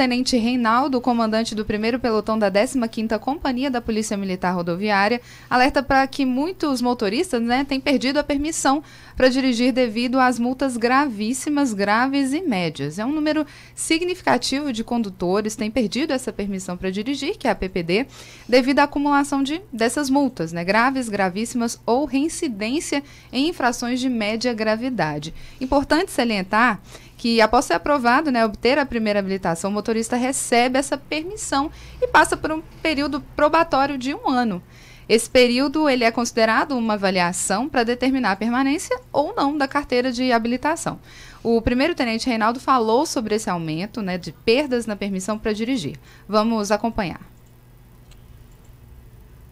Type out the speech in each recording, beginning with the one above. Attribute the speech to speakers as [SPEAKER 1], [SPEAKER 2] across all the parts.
[SPEAKER 1] Tenente Reinaldo, comandante do 1 Pelotão da 15ª Companhia da Polícia Militar Rodoviária, alerta para que muitos motoristas né, têm perdido a permissão para dirigir devido às multas gravíssimas, graves e médias. É um número significativo de condutores têm perdido essa permissão para dirigir, que é a PPD, devido à acumulação de, dessas multas, né, graves, gravíssimas ou reincidência em infrações de média gravidade. Importante salientar que após ser aprovado, né, obter a primeira habilitação, o motorista recebe essa permissão e passa por um período probatório de um ano. Esse período ele é considerado uma avaliação para determinar a permanência ou não da carteira de habilitação. O primeiro-tenente Reinaldo falou sobre esse aumento né, de perdas na permissão para dirigir. Vamos acompanhar.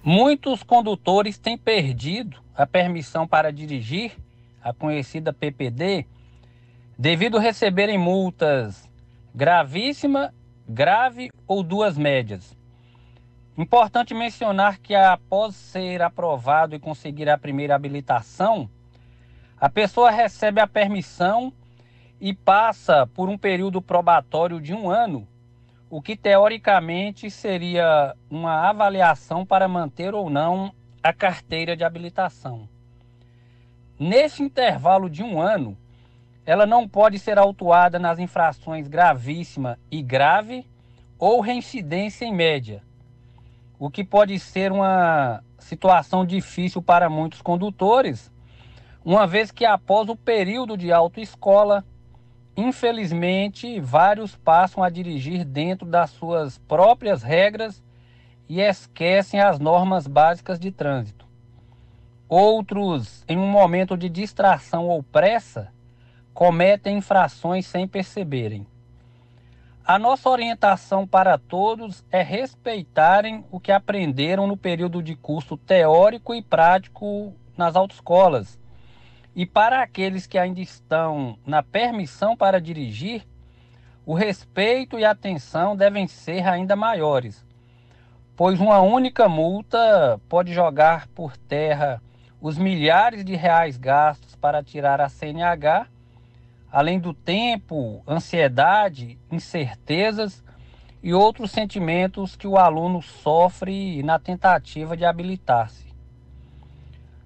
[SPEAKER 2] Muitos condutores têm perdido a permissão para dirigir, a conhecida PPD, devido receberem multas gravíssima, grave ou duas médias. Importante mencionar que após ser aprovado e conseguir a primeira habilitação, a pessoa recebe a permissão e passa por um período probatório de um ano, o que teoricamente seria uma avaliação para manter ou não a carteira de habilitação. Nesse intervalo de um ano, ela não pode ser autuada nas infrações gravíssima e grave ou reincidência em média, o que pode ser uma situação difícil para muitos condutores, uma vez que após o período de autoescola, infelizmente, vários passam a dirigir dentro das suas próprias regras e esquecem as normas básicas de trânsito. Outros, em um momento de distração ou pressa, cometem infrações sem perceberem. A nossa orientação para todos é respeitarem o que aprenderam no período de curso teórico e prático nas autoescolas. E para aqueles que ainda estão na permissão para dirigir, o respeito e a atenção devem ser ainda maiores, pois uma única multa pode jogar por terra os milhares de reais gastos para tirar a CNH além do tempo, ansiedade, incertezas e outros sentimentos que o aluno sofre na tentativa de habilitar-se.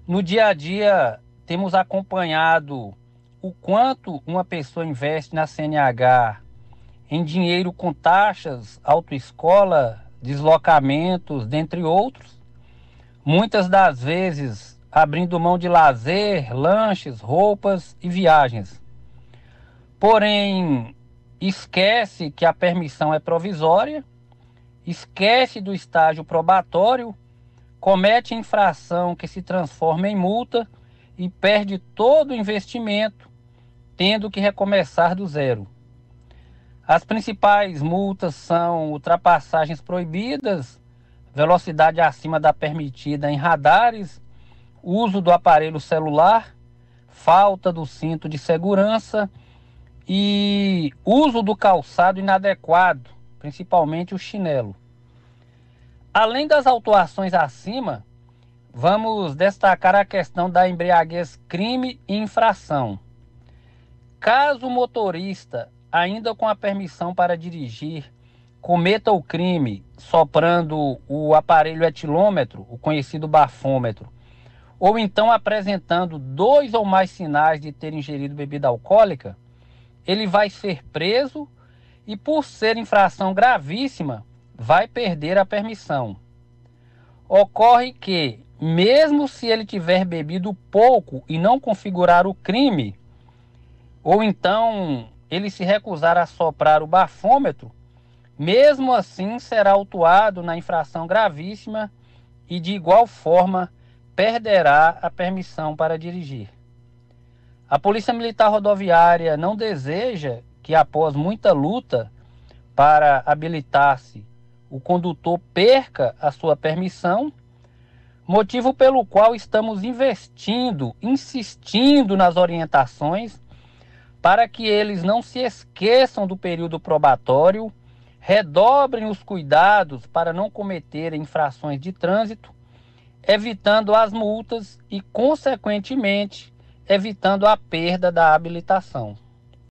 [SPEAKER 2] No dia a dia, temos acompanhado o quanto uma pessoa investe na CNH em dinheiro com taxas, autoescola, deslocamentos, dentre outros, muitas das vezes abrindo mão de lazer, lanches, roupas e viagens. Porém, esquece que a permissão é provisória, esquece do estágio probatório, comete infração que se transforma em multa e perde todo o investimento, tendo que recomeçar do zero. As principais multas são ultrapassagens proibidas, velocidade acima da permitida em radares, uso do aparelho celular, falta do cinto de segurança e uso do calçado inadequado, principalmente o chinelo. Além das autuações acima, vamos destacar a questão da embriaguez crime e infração. Caso o motorista, ainda com a permissão para dirigir, cometa o crime soprando o aparelho etilômetro, o conhecido bafômetro, ou então apresentando dois ou mais sinais de ter ingerido bebida alcoólica, ele vai ser preso e, por ser infração gravíssima, vai perder a permissão. Ocorre que, mesmo se ele tiver bebido pouco e não configurar o crime, ou então ele se recusar a soprar o bafômetro, mesmo assim será autuado na infração gravíssima e, de igual forma, perderá a permissão para dirigir. A Polícia Militar Rodoviária não deseja que, após muita luta para habilitar-se, o condutor perca a sua permissão, motivo pelo qual estamos investindo, insistindo nas orientações para que eles não se esqueçam do período probatório, redobrem os cuidados para não cometerem infrações de trânsito, evitando as multas e, consequentemente, evitando a perda da habilitação.